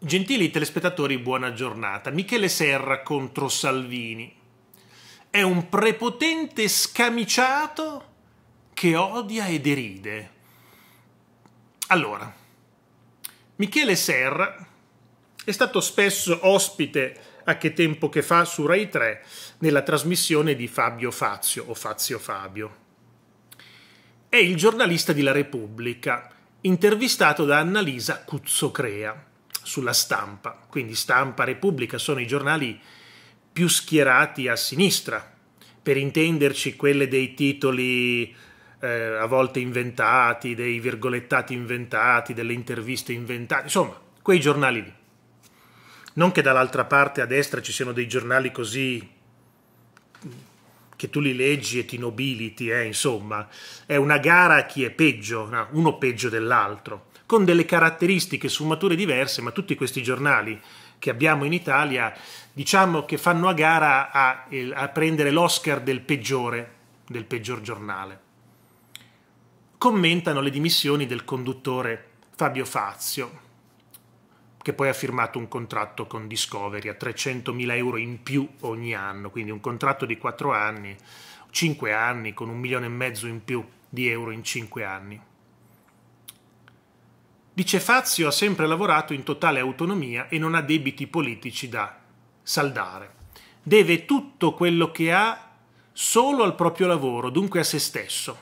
Gentili telespettatori, buona giornata. Michele Serra contro Salvini. È un prepotente scamiciato che odia e deride. Allora, Michele Serra è stato spesso ospite a che tempo che fa su Rai 3 nella trasmissione di Fabio Fazio o Fazio Fabio. È il giornalista di La Repubblica, intervistato da Annalisa Cuzzocrea sulla stampa, quindi stampa, repubblica sono i giornali più schierati a sinistra, per intenderci quelle dei titoli eh, a volte inventati, dei virgolettati inventati, delle interviste inventate, insomma, quei giornali lì. Non che dall'altra parte a destra ci siano dei giornali così che tu li leggi e ti nobiliti, eh, insomma, è una gara a chi è peggio, no? uno peggio dell'altro con delle caratteristiche, sfumature diverse, ma tutti questi giornali che abbiamo in Italia diciamo che fanno a gara a, a prendere l'Oscar del peggiore, del peggior giornale. Commentano le dimissioni del conduttore Fabio Fazio, che poi ha firmato un contratto con Discovery a 300.000 euro in più ogni anno, quindi un contratto di 4 anni, 5 anni, con un milione e mezzo in più di euro in 5 anni. Dice Fazio ha sempre lavorato in totale autonomia e non ha debiti politici da saldare. Deve tutto quello che ha solo al proprio lavoro, dunque a se stesso.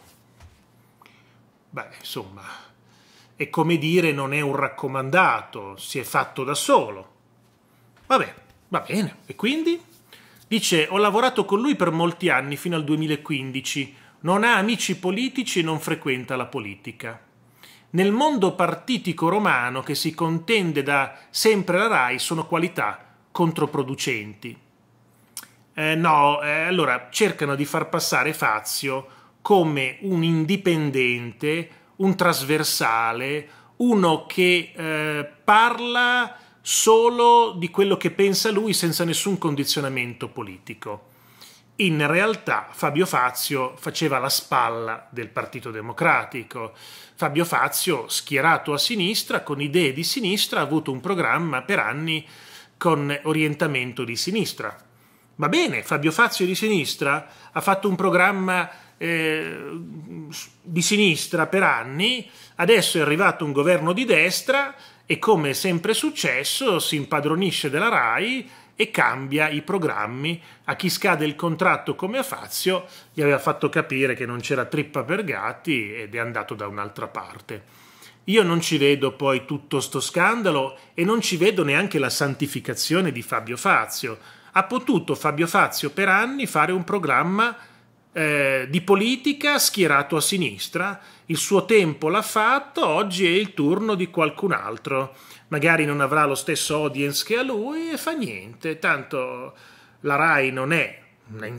Beh, insomma, è come dire non è un raccomandato, si è fatto da solo. Vabbè, va bene. E quindi? Dice, ho lavorato con lui per molti anni, fino al 2015. Non ha amici politici e non frequenta la politica nel mondo partitico romano che si contende da sempre la RAI sono qualità controproducenti. Eh, no, eh, allora cercano di far passare Fazio come un indipendente, un trasversale, uno che eh, parla solo di quello che pensa lui senza nessun condizionamento politico in realtà Fabio Fazio faceva la spalla del Partito Democratico. Fabio Fazio, schierato a sinistra, con idee di sinistra, ha avuto un programma per anni con orientamento di sinistra. Va bene, Fabio Fazio di sinistra ha fatto un programma eh, di sinistra per anni, adesso è arrivato un governo di destra e come è sempre successo si impadronisce della RAI e cambia i programmi a chi scade il contratto come a Fazio, gli aveva fatto capire che non c'era trippa per gatti ed è andato da un'altra parte. Io non ci vedo poi tutto sto scandalo e non ci vedo neanche la santificazione di Fabio Fazio. Ha potuto Fabio Fazio per anni fare un programma eh, di politica schierato a sinistra, il suo tempo l'ha fatto, oggi è il turno di qualcun altro, magari non avrà lo stesso audience che a lui e fa niente, tanto la RAI non è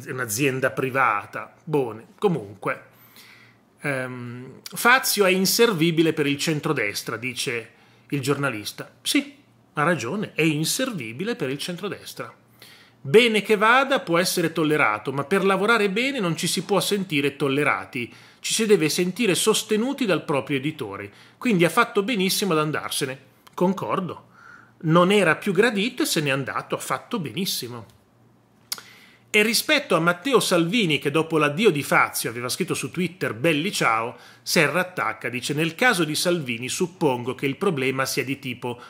un'azienda privata, buone, comunque. Ehm, Fazio è inservibile per il centrodestra, dice il giornalista. Sì, ha ragione, è inservibile per il centrodestra. Bene che vada può essere tollerato, ma per lavorare bene non ci si può sentire tollerati, ci si deve sentire sostenuti dal proprio editore. Quindi ha fatto benissimo ad andarsene. Concordo. Non era più gradito e se n'è andato, ha fatto benissimo. E rispetto a Matteo Salvini, che dopo l'addio di Fazio aveva scritto su Twitter belli ciao, Serra attacca, dice nel caso di Salvini suppongo che il problema sia di tipo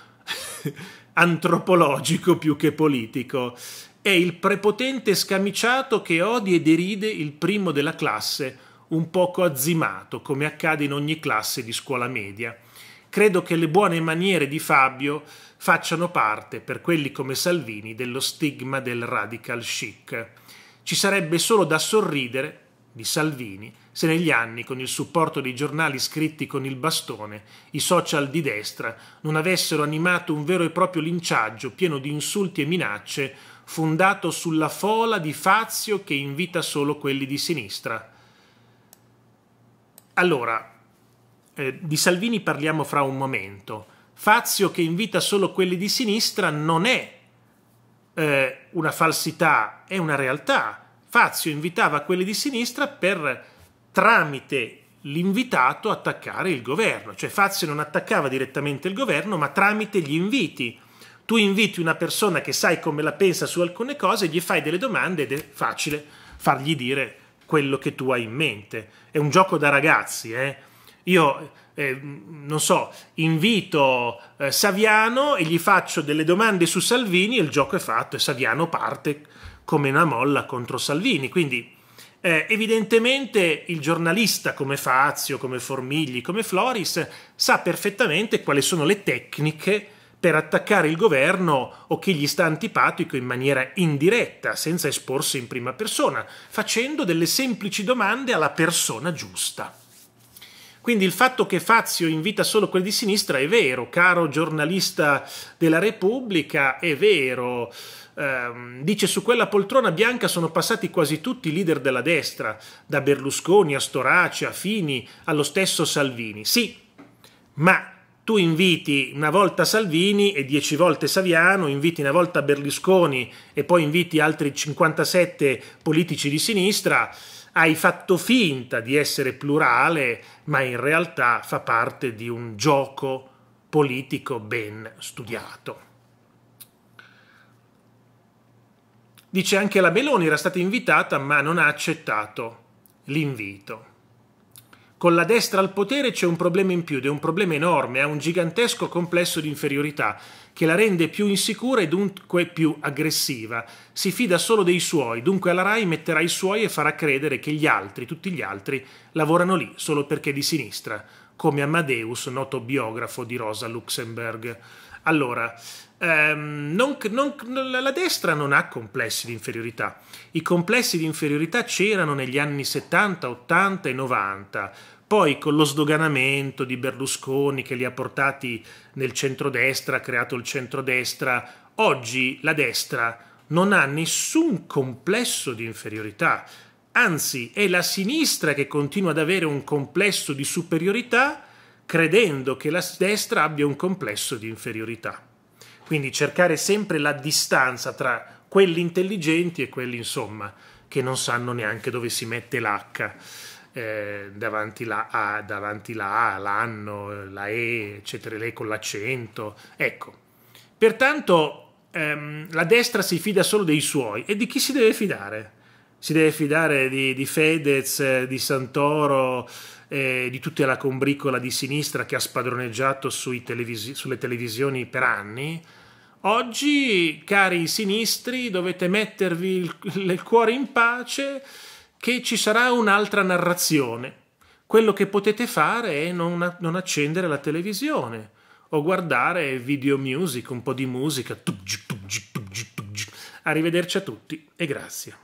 antropologico più che politico è il prepotente scamiciato che odia e deride il primo della classe, un poco azzimato, come accade in ogni classe di scuola media. Credo che le buone maniere di Fabio facciano parte, per quelli come Salvini, dello stigma del radical chic. Ci sarebbe solo da sorridere di Salvini se negli anni, con il supporto dei giornali scritti con il bastone, i social di destra non avessero animato un vero e proprio linciaggio pieno di insulti e minacce fondato sulla fola di Fazio che invita solo quelli di sinistra. Allora, eh, di Salvini parliamo fra un momento. Fazio che invita solo quelli di sinistra non è eh, una falsità, è una realtà. Fazio invitava quelli di sinistra per tramite l'invitato attaccare il governo, cioè Fazio non attaccava direttamente il governo, ma tramite gli inviti tu inviti una persona che sai come la pensa su alcune cose, gli fai delle domande ed è facile fargli dire quello che tu hai in mente. È un gioco da ragazzi, eh? Io, eh, non so, invito eh, Saviano e gli faccio delle domande su Salvini e il gioco è fatto e Saviano parte come una molla contro Salvini. Quindi, eh, evidentemente, il giornalista come Fazio, come Formigli, come Floris, sa perfettamente quali sono le tecniche per attaccare il governo o chi gli sta antipatico in maniera indiretta, senza esporsi in prima persona, facendo delle semplici domande alla persona giusta. Quindi il fatto che Fazio invita solo quelli di sinistra è vero, caro giornalista della Repubblica, è vero. Ehm, dice su quella poltrona bianca sono passati quasi tutti i leader della destra, da Berlusconi a Storace a Fini allo stesso Salvini. Sì, ma tu inviti una volta Salvini e dieci volte Saviano, inviti una volta Berlusconi e poi inviti altri 57 politici di sinistra, hai fatto finta di essere plurale, ma in realtà fa parte di un gioco politico ben studiato. Dice anche la Meloni era stata invitata ma non ha accettato l'invito. Con la destra al potere c'è un problema in più ed è un problema enorme, ha un gigantesco complesso di inferiorità che la rende più insicura e dunque più aggressiva. Si fida solo dei suoi, dunque alla RAI metterà i suoi e farà credere che gli altri, tutti gli altri, lavorano lì solo perché di sinistra, come Amadeus, noto biografo di Rosa Luxemburg. Allora, ehm, non, non, la destra non ha complessi di inferiorità. I complessi di inferiorità c'erano negli anni 70, 80 e 90. Poi con lo sdoganamento di Berlusconi che li ha portati nel centrodestra, ha creato il centrodestra, oggi la destra non ha nessun complesso di inferiorità. Anzi, è la sinistra che continua ad avere un complesso di superiorità credendo che la destra abbia un complesso di inferiorità. Quindi cercare sempre la distanza tra quelli intelligenti e quelli, insomma, che non sanno neanche dove si mette l'H. Eh, davanti la A, davanti la A, l'anno, la E, eccetera, lei con l'accento. Ecco, pertanto ehm, la destra si fida solo dei suoi e di chi si deve fidare? Si deve fidare di, di Fedez, di Santoro, eh, di tutta la combricola di sinistra che ha spadroneggiato televisi- sulle televisioni per anni. Oggi, cari sinistri, dovete mettervi il, il cuore in pace che ci sarà un'altra narrazione. Quello che potete fare è non, non accendere la televisione o guardare video music, un po' di musica. Arrivederci a tutti e grazie.